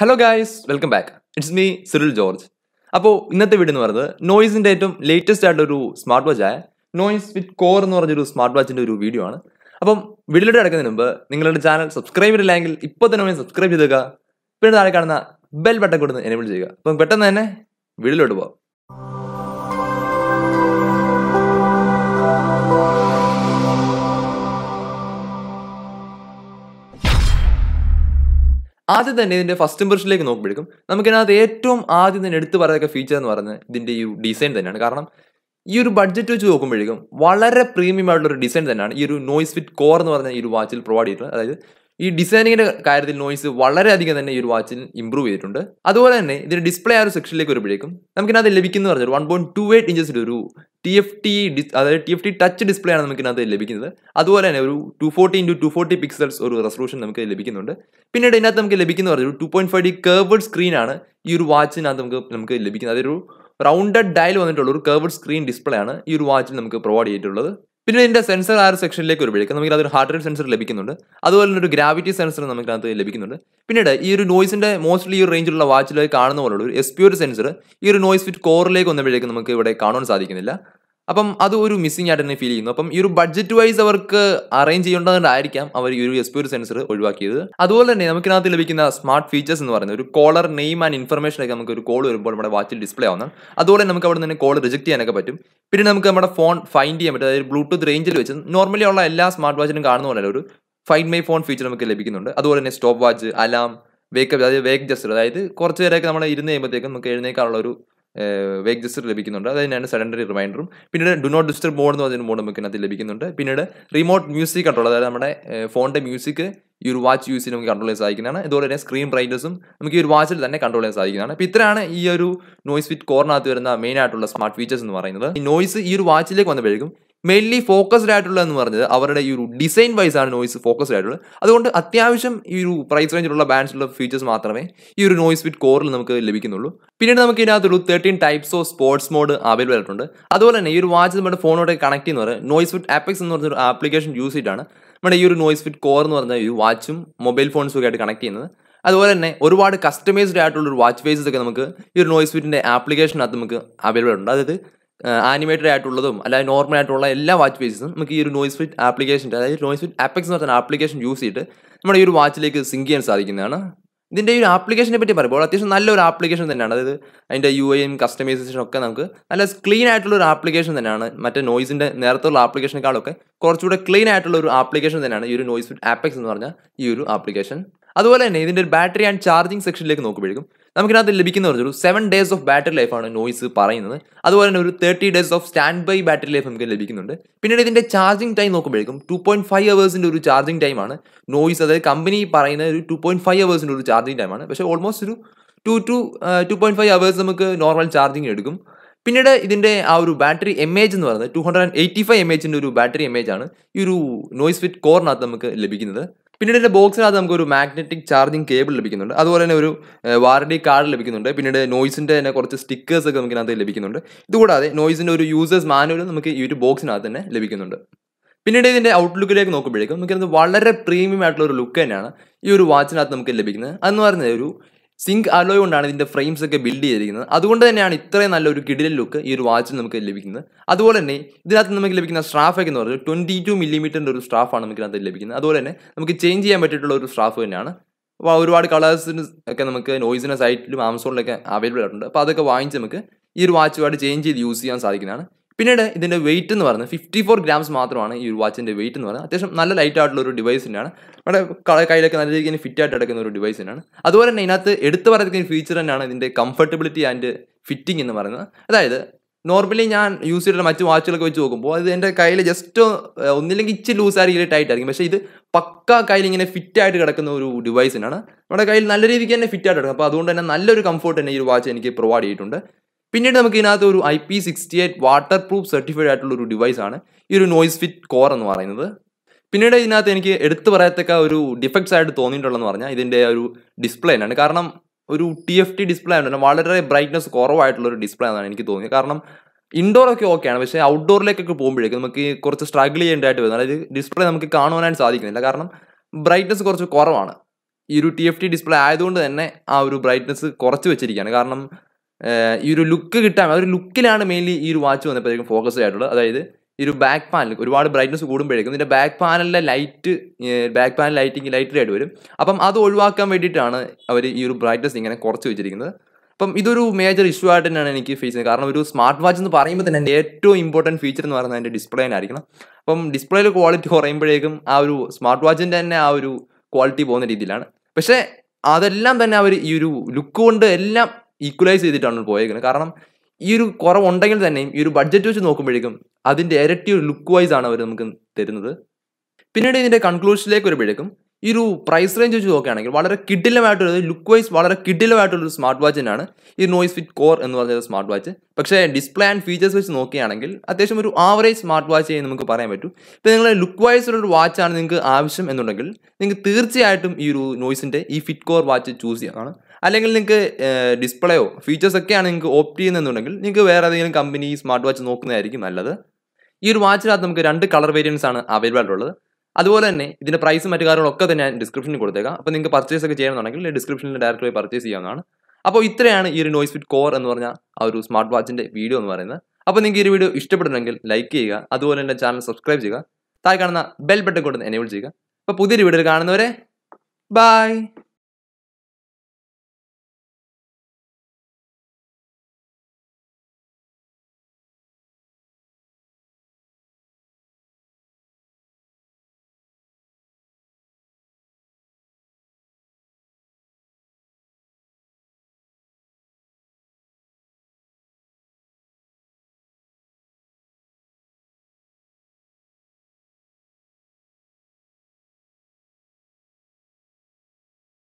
hello guys welcome back it's me Cyril George അപ്പോൾ ഇന്നത്തെ video എന്ന് പറയുന്നത് നോയിസിൻ്റെ ഏറ്റവും ലേറ്റസ്റ്റ് ഒരു സ്മാർട്ട് വാച്ച് ആയ നോയിസ് വിത്ത് കോർ എന്ന് പറഞ്ഞൊരു സ്മാർട്ട് വാച്ചിൻ്റെ ഒരു വീഡിയോ ആണ് അപ്പം വീഡിയോയിലോട്ട് അടക്കുന്നതിന് മുമ്പ് നിങ്ങളുടെ ചാനൽ സബ്സ്ക്രൈബ് ചെയ്തില്ലെങ്കിൽ ഇപ്പോൾ തന്നെ വേണമെങ്കിൽ സബ്സ്ക്രൈബ് ചെയ്തേക്കുക പിന്നെ താഴെ കാണുന്ന ബെൽ ബട്ടൺ കൊടുത്ത് എനേബിൾ ചെയ്യുക അപ്പം പെട്ടെന്ന് തന്നെ വീഡിയോയിലോട്ട് പോകാം ആദ്യം തന്നെ ഇതിൻ്റെ ഫസ്റ്റ് ഇമ്പ്രഷനിലേക്ക് നോക്കുമ്പോഴേക്കും നമുക്കിതിനകത്ത് ഏറ്റവും ആദ്യം തന്നെ എടുത്തു പറയൊക്കെ ഫീച്ചർ എന്ന് പറയുന്നത് ഇതിൻ്റെ ഈ ഡിസൈൻ തന്നെയാണ് കാരണം ഈ ഒരു ബഡ്ജറ്റ് വെച്ച് നോക്കുമ്പോഴേക്കും വളരെ പ്രീമിയം ആയിട്ടുള്ള ഒരു ഡിസൈൻ തന്നെയാണ് ഈ ഒരു നോയ്സ് ഫിറ്റ് കോർ എന്ന് പറഞ്ഞ ഈ ഒരു വാച്ചിൽ പ്രൊവൈഡ് ചെയ്തിട്ടുള്ളത് അതായത് ഈ ഡിസൈനിങ്ങിന്റെ കാര്യത്തിൽ നോയ്സ് വളരെയധികം തന്നെ ഈ ഒരു വാച്ചിൽ ഇംപ്രൂവ് ചെയ്തിട്ടുണ്ട് അതുപോലെ തന്നെ ഇതിന്റെ ഡിസ്പ്ലേ ആ ഒരു സെക്ഷനിലേക്ക് വരുമ്പോഴേക്കും നമുക്കിനകത്ത് ലഭിക്കുന്ന പറഞ്ഞാൽ വൺ പോയിന്റ് ടു എയ്റ്റ് ഇഞ്ചസിന്റെ ഒരു ടി എഫ് ടി അതായത് T F T touch display ആണ് നമുക്കിനകത്ത് ലഭിക്കുന്നത് അതുപോലെ തന്നെ ഒരു two forty into two forty pixels ഒരു റെസൊല്യൂഷൻ നമുക്ക് ലഭിക്കുന്നുണ്ട് പിന്നീട് ഇതിനകത്ത് നമുക്ക് ലഭിക്കുന്ന പറഞ്ഞൊരു two point five D screen ആണ് ഈ ഒരു വാച്ചിനകത്ത് നമുക്ക് നമുക്ക് ലഭിക്കുന്നത് അതൊരു റൗണ്ടഡ് ഡയൽ വന്നിട്ടുള്ള ഒരു കേർവേഡ് സ്ക്രീൻ ഡിസ്പ്ലേ ആണ് ഈ ഒരു വാച്ചിൽ നമുക്ക് പ്രൊവൈഡ് ചെയ്തിട്ടുള്ളത് പിന്നെ ഇതിൻ്റെ സെൻസർ ആ ഒരു സെക്ഷനിലേക്ക് വരുമ്പോഴേക്കും നമുക്ക് അതൊരു ഹാർട്ട് റേറ്റ് സെൻസർ ലഭിക്കുന്നുണ്ട് അതുപോലെ ഒരു ഗ്രാവിറ്റി സെൻസർ നമുക്കകത്ത് ലഭിക്കുന്നുണ്ട് പിന്നീട് ഈ ഒരു നോയ്സിൻ്റെ മോസ്റ്റ്ലി ഈ ഒരു റേഞ്ചിലുള്ള വാച്ചിലേക്ക് കാണുന്ന പോലുള്ള ഒരു ഒരു സെൻസർ ഈ ഒരു നോയ്സ് ഫിറ്റ് കോറിലേക്ക് വന്നപ്പോഴേക്കും നമുക്ക് ഇവിടെ കാണാൻ സാധിക്കുന്നില്ല അപ്പം അത് ഒരു മിസ്സിംഗ് ആയിട്ട് തന്നെ ഫീൽ ചെയ്യുന്നു അപ്പം ഈ ഒരു ബഡ്ജറ്റ് വൈസ് അവർക്ക് അറേഞ്ച് ചെയ്യേണ്ടതുകൊണ്ടായിരിക്കാം അവർ ഈ ഒരു എസ് പി ഒരു സെൻസർ ഒഴിവാക്കിയത് അതുപോലെ തന്നെ നമുക്കിനകത്ത് ലഭിക്കുന്ന സ്മാർട്ട് ഫീച്ചേഴ്സ് എന്ന് പറയുന്നത് ഒരു കോളർ നെയിം ആൻഡ് ഇൻഫർമേഷൻ ഒക്കെ നമുക്ക് ഒരു കോൾ വരുമ്പോൾ നമ്മുടെ വാച്ചിൽ ഡിസ്പ്ലേ ആവുന്നു അതുപോലെ നമുക്ക് അവിടെ നിന്ന് കോൾ റിജക്ട് ചെയ്യാനൊക്കെ പറ്റും പിന്നെ നമുക്ക് നമ്മുടെ ഫോൺ ഫൈൻഡ് ചെയ്യാൻ പറ്റും അതായത് ബ്ലൂടൂത്ത് റേഞ്ചിൽ വെച്ച് നോർമലി ഉള്ള എല്ലാ സ്മാർട്ട് വാച്ചിലും കാണുന്ന പോലെ ഒരു ഫൈൻഡ് മൈ ഫോൺ ഫീച്ചർ നമുക്ക് ലഭിക്കുന്നുണ്ട് അതുപോലെ തന്നെ സ്റ്റോപ്പ് വാച്ച് അലാം വേക്കപ്പ് അതായത് വേക്ക് ജസ്റ്റർ അതായത് കുറച്ച് പേരൊക്കെ നമ്മൾ ഇരുന്ന് കഴിയുമ്പോഴത്തേക്കും നമുക്ക് എഴുന്നേക്കാനുള്ള ഒരു വേഗ് ജസ്റ്റർ ലഭിക്കുന്നുണ്ട് അത് തന്നെയാണ് സെഡൻഡറി റിമൈൻഡറും പിന്നീട് ഡു നോട്ട് ഡിസ്റ്റർബ് മോഡ് എന്ന് പറയുന്ന മോഡ് നമുക്ക് അതിൽ ലഭിക്കുന്നുണ്ട് പിന്നീട് റിമോട്ട് മ്യൂസിക് കൺട്രോൾ അതായത് നമ്മുടെ ഫോണിൻ്റെ മ്യൂസിക് ഈ ഒരു വാച്ച് യൂസ് ചെയ്ത് നമുക്ക് കൺട്രോൾ ചെയ്യാൻ സാധിക്കുന്നതാണ് ഇതുപോലെ തന്നെ സ്ക്രീൻ ബ്രൈറ്റ്നസും നമുക്ക് ഈ ഒരു വാച്ചിൽ തന്നെ കൺട്രോൾ ചെയ്യാൻ സാധിക്കുന്നതാണ് അപ്പോൾ ഇത്രയാണ് ഈ ഒരു നോയ്സ് ഫിറ്റ് കോറിനകത്ത് വരുന്ന മെയിൻ ആയിട്ടുള്ള സ്മാർട്ട് ഫീച്ചേഴ്സ് എന്ന് പറയുന്നത് ഈ നോയ്സ് ഈ ഒരു വാച്ചിലേക്ക് വന്നപ്പോഴേക്കും മെയിൻലി ഫോക്കസ്ഡ് ആയിട്ടുള്ള എന്ന് പറഞ്ഞത് അവരുടെ ഈ ഒരു ഡിസൈൻ വൈസ് ആണ് നോയ്സ് ഫോക്കസ്ഡ് ആയിട്ടുള്ളത് അതുകൊണ്ട് അത്യാവശ്യം ഈ ഒരു പ്രൈസ് റേഞ്ചിലുള്ള ബാൻഡ്സുള്ള ഫീച്ചേഴ്സ് മാത്രമേ ഈ ഒരു നോയ്സ് വിറ്റ് കോറിൽ നമുക്ക് ലഭിക്കുന്നുള്ളൂ പിന്നീട് നമുക്ക് ഇതിനകത്തൊരു thirteen types of sports mode available ആയിട്ടുണ്ട് അതുപോലെ തന്നെ ഈ ഒരു വാച്ച് നമ്മുടെ ഫോണോടെ കണക്ട് ചെയ്യുന്ന പറയുന്നത് നോയ്സ് വിറ്റ് ആപ്പിക്സ് എന്ന് പറഞ്ഞൊരു ആപ്ലിക്കേഷൻ യൂസ് ചെയ്തിട്ടാണ് നമ്മുടെ ഈ ഒരു നോയ്സ് വിത്ത് കോർ എന്ന് പറഞ്ഞ ഈ വാച്ചും മൊബൈൽ ഫോൺസും ഒക്കെ ആയിട്ട് കണക്ട് ചെയ്യുന്നത് അതുപോലെ തന്നെ ഒരുപാട് കസ്റ്റമൈസ്ഡ് ആയിട്ടുള്ള ഒരു വാച്ച് ഫേസസ് ഒക്കെ നമുക്ക് ഈ ഒരു നോയ്സ് വിറ്റിൻ്റെ ആപ്ലിക്കേഷനകത്ത് നമുക്ക് അവൈലബിൾ ഉണ്ട് അതായത് ആനിമേറ്റഡ് ആയിട്ടുള്ളതും അല്ലെങ്കിൽ നോർമൽ ആയിട്ടുള്ള എല്ലാ വാച്ച് പേജസും നമുക്ക് ഈ ഒരു നോയിസ് ഫിറ്റ് ആപ്ലിക്കേഷൻ്റെ അതായത് നോയിസ് ഫിറ്റ് ആപ്പെക്സ് എന്ന് പറഞ്ഞ ആപ്ലിക്കേഷൻ യൂസ് ചെയ്തിട്ട് നമ്മുടെ ഈ ഒരു വാച്ചിലേക്ക് സിങ്ക് ചെയ്യാൻ സാധിക്കുന്നതാണ് ഇതിൻ്റെ ഒരു ആപ്ലിക്കേഷനെ പറ്റി പറയുമ്പോൾ അത്യാവശ്യം നല്ലൊരു ആപ്ലിക്കേഷൻ തന്നെയാണ് അതായത് അതിൻ്റെ യു ഐയും കസ്റ്റമൈസേഷനും ഒക്കെ നമുക്ക് നല്ല ക്ലീൻ ആയിട്ടുള്ള ഒരു ആപ്ലിക്കേഷൻ തന്നെയാണ് മറ്റേ നോയിസിൻ്റെ നേരത്തുള്ള ആപ്ലിക്കേഷനേക്കാളൊക്കെ കുറച്ചുകൂടെ ക്ലീൻ ആയിട്ടുള്ള ഒരു ആപ്ലിക്കേഷൻ തന്നെയാണ് ഈ ഒരു നോയിസ് ഫിറ്റ് ആപ്പെക്സ് എന്ന് പറഞ്ഞ ഈ ഒരു ആപ്ലിക്കേഷൻ അതുപോലെ തന്നെ ഇതിൻ്റെ ഒരു ബാറ്ററി ആൻഡ് ചാർജിങ് സെക്ഷനിലേക്ക് നോക്കുമ്പോഴേക്കും നമുക്കിനകത്ത് ലഭിക്കുന്ന പറഞ്ഞൊരു സെവൻ ഡേയ്സ് ഓഫ് ബാറ്ററി ലൈഫാണ് നോയിസ് പറയുന്നത് അതുപോലെ തന്നെ ഒരു thirty days of stand by battery life നമുക്ക് ലഭിക്കുന്നുണ്ട് പിന്നീട് ഇതിൻ്റെ ചാർജിങ് ടൈം നോക്കുമ്പോഴേക്കും ടു പോയിൻറ്റ് ഫൈവ് അവേഴ്സിൻ്റെ ഒരു ചാർജിങ് ടൈമാണ് നോയിസ് അതായത് കമ്പനി പറയുന്ന ഒരു ടു പോയിൻറ്റ് ഫൈവ് അവേഴ്സിൻ്റെ ഒരു ചാർജിങ് ടൈമാണ് പക്ഷേ ഓൾമോസ്റ്റ് ഒരു two two two point five hours നമുക്ക് നോർമൽ ചാർജിങ് എടുക്കും പിന്നീട് ഇതിൻ്റെ ആ ഒരു ബാറ്ററി എമേജ് എന്ന് പറയുന്നത് two hundred and eighty five M എച്ചിൻ്റെ ഒരു ബാറ്ററി എമേജ് ആണ് ഈ ഒരു നോയിസ് ഫിറ്റ് കോറിനകത്ത് നമുക്ക് ലഭിക്കുന്നത് പിന്നീട് ഇതിൻ്റെ ബോക്സിനകത്ത് നമുക്കൊരു മാഗ്നറ്റിക് ചാർജിങ് കേബിൾ ലഭിക്കുന്നുണ്ട് അതുപോലെ തന്നെ ഒരു വാറണ്ടി കാർഡ് ലഭിക്കുന്നുണ്ട് പിന്നീട് നോയ്സിൻ്റെ തന്നെ കുറച്ച് സ്റ്റിക്കേഴ്സ് ഒക്കെ നമുക്ക് ഇതിനകത്ത് ലഭിക്കുന്നുണ്ട് ഇതുകൂടാതെ നോയ്സിൻ്റെ ഒരു യൂസേഴ്സ് മാനുവൽ നമുക്ക് ഈ ഒരു ബോക്സിനകത്ത് തന്നെ ലഭിക്കുന്നുണ്ട് പിന്നീട് ഇതിൻ്റെ ഔട്ട്ലുക്കിലേക്ക് നോക്കുമ്പോഴേക്കും നമുക്കിത് വളരെ പ്രീമിയം ആയിട്ടുള്ള ഒരു ലുക്ക് തന്നെയാണ് ഈ ഒരു വാച്ചിനകത്ത് നമുക്ക് ലഭിക്കുന്നത് അതെന്ന് പറഞ്ഞാൽ ഒരു സിങ്ക് അലോയ് കൊണ്ടാണ് ഇതിൻ്റെ ഫ്രെയിംസ് ഒക്കെ ബിൽഡ് ചെയ്തിരിക്കുന്നത് അതുകൊണ്ട് തന്നെയാണ് ഇത്രയും നല്ലൊരു കിടിലൻ ലുക്ക് ഈ ഒരു വാച്ചിൽ നമുക്ക് ലഭിക്കുന്നത് അതുപോലെ തന്നെ ഇതിനകത്ത് നമുക്ക് ലഭിക്കുന്ന ഒക്കെ എന്ന് പറഞ്ഞാൽ ട്വൻറ്റി ടു മില്ലിമീറ്ററിൻ്റെ ഒരു സ്ട്രാഫാണ് നമുക്ക് ഇതിനകത്ത് ലഭിക്കുന്നത് അതുപോലെ തന്നെ നമുക്ക് ചേഞ്ച് ചെയ്യാൻ പറ്റിയിട്ടുള്ള ഒരു സ്ട്രാഫ് തന്നെയാണ് അപ്പോൾ ഒരുപാട് കളേഴ്സിന് ഒക്കെ നമുക്ക് നോയ്സിൻ്റെ സൈറ്റിലും ആമസോണിലൊക്കെ അവൈലബിൾ ആയിട്ടുണ്ട് അപ്പോൾ അതൊക്കെ വാങ്ങിച്ച് നമുക്ക് ഈ ഒരു വാച്ച് വാച്ചുമായിട്ട് ചേഞ്ച് ചെയ്ത് യൂസ് ചെയ്യാൻ സാധിക്കുന്നതാണ് പിന്നീട് ഇതിൻ്റെ വെയിറ്റ് എന്ന് പറയുന്നത് ഫിഫ്റ്റി ഫോർ ഗ്രാംസ് മാത്രമാണ് ഈ ഒരു വാച്ചിൻ്റെ വെയിറ്റ് എന്ന് പറയുന്നത് അത്യാവശ്യം നല്ല ലൈറ്റ് ആയിട്ടുള്ള ഒരു ഡിവൈസ് തന്നെയാണ് നമ്മുടെ കയ്യിലൊക്കെ നല്ല രീതിയിൽ ഫിറ്റ് ആയിട്ട് എടുക്കുന്ന ഒരു ഡിവൈസ് തന്നെയാണ് അതുപോലെ തന്നെ ഇതിനകത്ത് എടുത്തു പറയുന്ന ഫീച്ചർ തന്നെയാണ് ഇതിൻ്റെ കംഫർട്ടബിലിറ്റി ആൻഡ് ഫിറ്റിംഗ് എന്ന് പറയുന്നത് അതായത് നോർമലി ഞാൻ യൂസ് ചെയ്തിട്ടുള്ള മറ്റു വാച്ചുകളൊക്കെ വെച്ച് നോക്കുമ്പോൾ അത് എൻ്റെ കയ്യിൽ ജസ്റ്റ് ഒന്നില്ലെങ്കിൽ ഇച്ചിരി ആയിരിക്കും ടൈറ്റ് ആയിരിക്കും പക്ഷേ ഇത് പക്ക കയ്യിൽ ഇങ്ങനെ ഫിറ്റ് ആയിട്ട് കിടക്കുന്ന ഒരു ഡിവൈസിനാണ് നമ്മുടെ കയ്യിൽ നല്ല രീതിക്ക് തന്നെ ഫിറ്റ് ആയിട്ട് കിടക്കും അപ്പോൾ അതുകൊണ്ട് തന്നെ നല്ലൊരു കംഫർട്ട് തന്നെ ഈ ഒരു വാച്ച് എനിക്ക് പ്രൊവൈഡ് ചെയ്തിട്ടുണ്ട് പിന്നീട് നമുക്ക് ഇതിനകത്ത് ഒരു I P sixty eight water proof certified ആയിട്ടുള്ള ഒരു ഡിവൈസ് ആണ് ഈ ഒരു നോയ്സ് ഫിറ്റ് കോർ എന്ന് പറയുന്നത് പിന്നീട് ഇതിനകത്ത് എനിക്ക് എടുത്തു പറയത്തക്ക ഒരു ഡിഫക്ട്സ് ആയിട്ട് തോന്നിയിട്ടുള്ളതെന്ന് പറഞ്ഞാൽ ഇതിൻ്റെ ഒരു ഡിസ്പ്ലേ ആണ് കാരണം ഒരു ടി എഫ് ടി ഡിസ്പ്ലേ ആയതുകൊണ്ട് വളരെ ബ്രൈറ്റ്നസ് കുറവായിട്ടുള്ള ഒരു ഡിസ്പ്ലേ ആണെന്നാണ് എനിക്ക് തോന്നിയത് കാരണം ഇൻഡോർ ഒക്കെ ഓക്കെയാണ് പക്ഷേ ഔട്ട്ഡോറിലേക്കൊക്കെ പോകുമ്പോഴേക്കും നമുക്ക് കുറച്ച് സ്ട്രഗിൾ ചെയ്യേണ്ടതായിട്ട് വരുന്നത് അതായത് ഡിസ്പ്ലേ നമുക്ക് കാണുവാനായിട്ട് സാധിക്കുന്നില്ല കാരണം ബ്രൈറ്റ്നസ് കുറച്ച് കുറവാണ് ഈ ഒരു ടി എഫ് ടി ഡിസ്പ്ലേ ആയതുകൊണ്ട് തന്നെ ആ ഒരു ബ്രൈറ്റ്നസ് കുറച്ച് വെച്ചിരിക്കുകയാണ് കാരണം ഈ ഒരു ലുക്ക് കിട്ടാൻ ആ ഒരു ലുക്കിലാണ് മെയിൻലി ഈ ഒരു വാച്ച് വന്നപ്പോഴേക്കും ഫോക്കസ് ആയിട്ടുള്ളത് അതായത് ഈ ഒരു ബാക്ക് പാനൽ ഒരുപാട് ബ്രൈറ്റ്നസ് കൂടുമ്പോഴേക്കും ഇതിൻ്റെ ബാക്ക് പാനലിലെ ലൈറ്റ് ബാക്ക് പാനൽ ലൈറ്റിങ് ആയിട്ട് വരും അപ്പം അത് ഒഴിവാക്കാൻ വേണ്ടിയിട്ടാണ് അവർ ഈ ഒരു ബ്രൈറ്റ്നസ് ഇങ്ങനെ കുറച്ച് വെച്ചിരിക്കുന്നത് അപ്പം ഇതൊരു മേജർ ഇഷ്യൂ ആയിട്ട് തന്നെയാണ് എനിക്ക് ഫേസ് ചെയ്യുന്നത് കാരണം ഒരു സ്മാർട്ട് വാച്ച് എന്ന് പറയുമ്പോൾ തന്നെ എൻ്റെ ഏറ്റവും ഇമ്പോർട്ടൻറ്റ് ഫീച്ചർ എന്ന് പറയുന്നത് അതിൻ്റെ ഡിസ്പ്ലേ ആയിരിക്കണം അപ്പം ഡിസ്പ്ലേയിലെ ക്വാളിറ്റി കുറയുമ്പോഴേക്കും ആ ഒരു സ്മാർട്ട് വാച്ചിൻ്റെ തന്നെ ആ ഒരു ക്വാളിറ്റി പോകുന്ന രീതിയിലാണ് പക്ഷേ അതെല്ലാം തന്നെ അവർ ഈ ഒരു ലുക്ക് കൊണ്ട് എല്ലാം ഈക്വലൈസ് ചെയ്തിട്ടാണ് പോയേക്കുന്നത് കാരണം ഈ ഒരു കുറവുണ്ടെങ്കിൽ തന്നെയും ഈ ഒരു ബഡ്ജറ്റ് വെച്ച് നോക്കുമ്പോഴേക്കും അതിൻ്റെ ഇരട്ടി ഒരു ലുക്ക് വൈസ് ആണ് അവർ നമുക്ക് തരുന്നത് പിന്നീട് ഇതിൻ്റെ കൺക്ലൂഷനിലേക്ക് വരുമ്പോഴേക്കും ഈ ഒരു പ്രൈസ് റേഞ്ച് വെച്ച് നോക്കുകയാണെങ്കിൽ വളരെ കിഡിലമായിട്ടുള്ള ലുക്ക് വൈസ് വളരെ കിഡിലമായിട്ടുള്ളൊരു സ്മാർട്ട് വാച്ച് തന്നെയാണ് ഈ നോയ്സ് ഫിറ്റ് കോർ എന്ന് പറഞ്ഞ സ്മാർട്ട് വാച്ച് പക്ഷേ ഡിസ്പ്ലേ ആൻഡ് ഫീച്ചേഴ്സ് വെച്ച് നോക്കുകയാണെങ്കിൽ അത്യാവശ്യം ഒരു ആവറേജ് സ്മാർട്ട് വാച്ച് നമുക്ക് പറയാൻ പറ്റും ഇപ്പോൾ നിങ്ങളെ ലുക്ക് വൈസ് ഒരു വാച്ചാണ് നിങ്ങൾക്ക് ആവശ്യം എന്നുണ്ടെങ്കിൽ നിങ്ങൾക്ക് തീർച്ചയായിട്ടും ഈ ഒരു നോയ്സിൻ്റെ ഈ ഫിറ്റ് കോർ വാച്ച് ചൂസ് ചെയ്യാനാണ് അല്ലെങ്കിൽ നിങ്ങൾക്ക് ഡിസ്പ്ലേയോ ഫീച്ചേഴ്സൊക്കെയാണ് നിങ്ങൾക്ക് ഓപ്റ്റ് ചെയ്യുന്നതെന്നുണ്ടെങ്കിൽ നിങ്ങൾക്ക് വേറെ ഏതെങ്കിലും കമ്പനി സ്മാർട്ട് വാച്ച് നോക്കുന്നതായിരിക്കും നല്ലത് ഈ ഒരു വാച്ചിനകത്ത് നമുക്ക് രണ്ട് കളർ വേരിയൻസ് ആണ് അവൈലബിൾ ആയിട്ടുള്ളത് അതുപോലെ തന്നെ ഇതിൻ്റെ പ്രൈസും മറ്റു കാര്യങ്ങളൊക്കെ തന്നെ ഞാൻ ഡിസ്ക്രിപ്ഷനിൽ കൊടുത്തേക്കാം അപ്പോൾ നിങ്ങൾക്ക് പർച്ചേസ് ഒക്കെ ചെയ്യണമെന്നുണ്ടെങ്കിൽ ഡിസ്ക്രിപ്ഷനിൽ ഡയറക്റ്റ് പോയി പർച്ചേസ് ചെയ്യാവുന്നതാണ് അപ്പോൾ ഇത്രയാണ് ഈ ഒരു നോയ്സ് ഫിറ്റ് കോർ എന്ന് പറഞ്ഞ ആ ഒരു സ്മാർട്ട് വാച്ചിൻ്റെ വീഡിയോ എന്ന് പറയുന്നത് അപ്പോൾ നിങ്ങൾക്ക് ഈ ഒരു വീഡിയോ ഇഷ്ടപ്പെടുന്നെങ്കിൽ ലൈക്ക് ചെയ്യുക അതുപോലെ തന്നെ ചാനൽ സബ്സ്ക്രൈബ് ചെയ്യുക താഴെ കാണുന്ന ബെൽ ബട്ടൺ കൊണ്ട് എനേബിൾ ചെയ്യുക അപ്പോൾ പുതിയൊരു വീഡിയോ കാണുന്നവരെ ബൈ